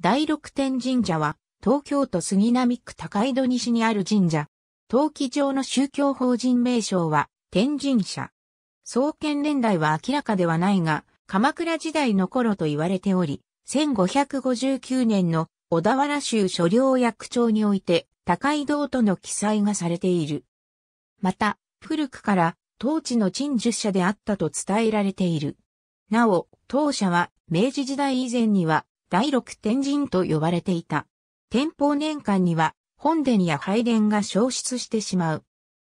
第六天神社は、東京都杉並区高井戸西にある神社。登記上の宗教法人名称は、天神社。創建年代は明らかではないが、鎌倉時代の頃と言われており、1559年の小田原州所領役長において、高井戸との記載がされている。また、古くから、当地の陳述者であったと伝えられている。なお、当社は、明治時代以前には、第六天神と呼ばれていた。天保年間には本殿や拝殿が消失してしまう。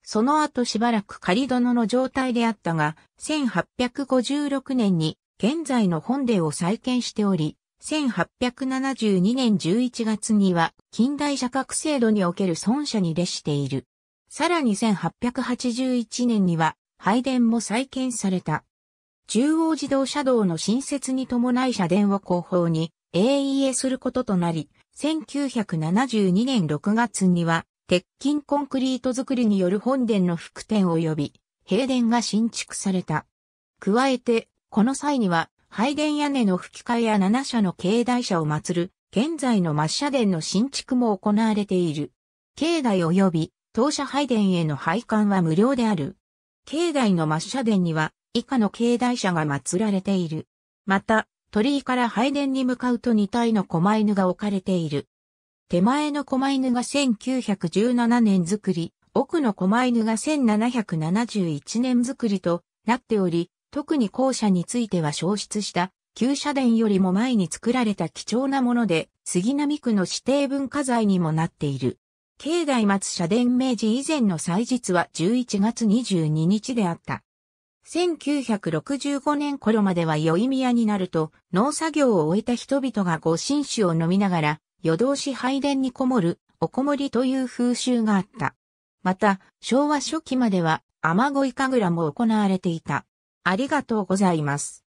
その後しばらく仮殿の状態であったが、1856年に現在の本殿を再建しており、1872年11月には近代社格制度における尊者に列している。さらに1881年には拝殿も再建された。中央自動車道の新設に伴い社殿を後方に永遠することとなり、1972年6月には、鉄筋コンクリート作りによる本殿の副殿及び、平殿が新築された。加えて、この際には、拝殿屋根の吹き替えや七社の境内社を祀る、現在の抹社殿の新築も行われている。境内及び、当社拝殿への配管は無料である。境内の抹社殿には、以下の境内社が祀られている。また、鳥居から拝殿に向かうと2体の狛犬が置かれている。手前の狛犬が1917年作り、奥の狛犬が1771年作りとなっており、特に校舎については消失した旧社殿よりも前に作られた貴重なもので、杉並区の指定文化財にもなっている。境内松社殿明治以前の祭日は11月22日であった。1965年頃までは宵宮になると、農作業を終えた人々が御神酒を飲みながら、夜通し拝殿にこもる、おこもりという風習があった。また、昭和初期までは、雨乞い神楽も行われていた。ありがとうございます。